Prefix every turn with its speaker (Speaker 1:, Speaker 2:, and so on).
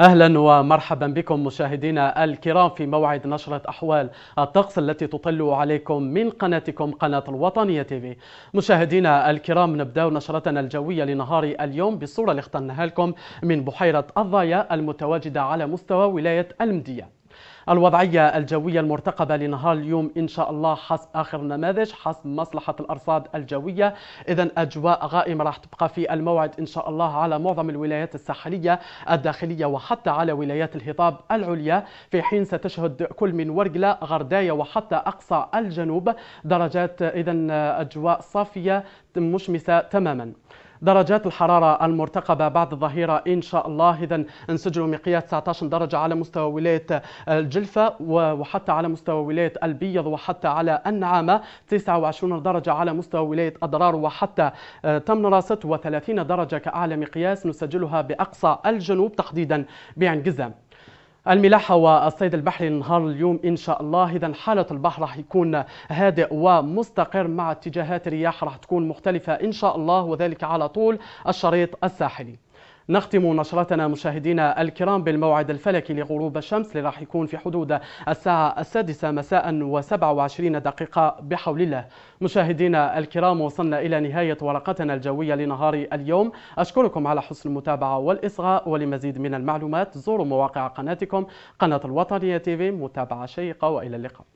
Speaker 1: اهلا ومرحبا بكم مشاهدينا الكرام في موعد نشره احوال الطقس التي تطل عليكم من قناتكم قناه الوطنيه تيفي مشاهدينا الكرام نبدا نشرتنا الجويه لنهار اليوم بالصوره اللي اخترناها لكم من بحيره الضايا المتواجده على مستوى ولايه المديه الوضعية الجوية المرتقبة لنهار اليوم إن شاء الله حسب آخر النماذج حسب مصلحة الأرصاد الجوية إذا أجواء غائمة راح تبقى في الموعد إن شاء الله على معظم الولايات الساحلية الداخلية وحتى على ولايات الهضاب العليا في حين ستشهد كل من ورقلة غرداية وحتى أقصى الجنوب درجات إذا أجواء صافية مشمسة تماما درجات الحرارة المرتقبة بعد الظهيرة إن شاء الله إذا نسجل مقياس 19 درجة على مستوى ولاية الجلفة وحتى على مستوى ولاية البيض وحتى على النعامة 29 درجة على مستوى ولاية أضرار وحتى آه، تمنرست و30 درجة كأعلى مقياس نسجلها بأقصى الجنوب تحديدا بعنقزة الملاحة والصيد البحري نهار اليوم إن شاء الله إذا حالة البحر راح يكون هادئ ومستقر مع اتجاهات الرياح راح تكون مختلفة إن شاء الله وذلك على طول الشريط الساحلي نختم نشرتنا مشاهدينا الكرام بالموعد الفلكي لغروب الشمس اللي راح يكون في حدود الساعة السادسة مساء و27 دقيقة بحول الله مشاهدينا الكرام وصلنا إلى نهاية ورقتنا الجوية لنهار اليوم أشكركم على حسن المتابعة والإصغاء ولمزيد من المعلومات زوروا مواقع قناتكم قناة الوطنية تيفي متابعة شيقة وإلى اللقاء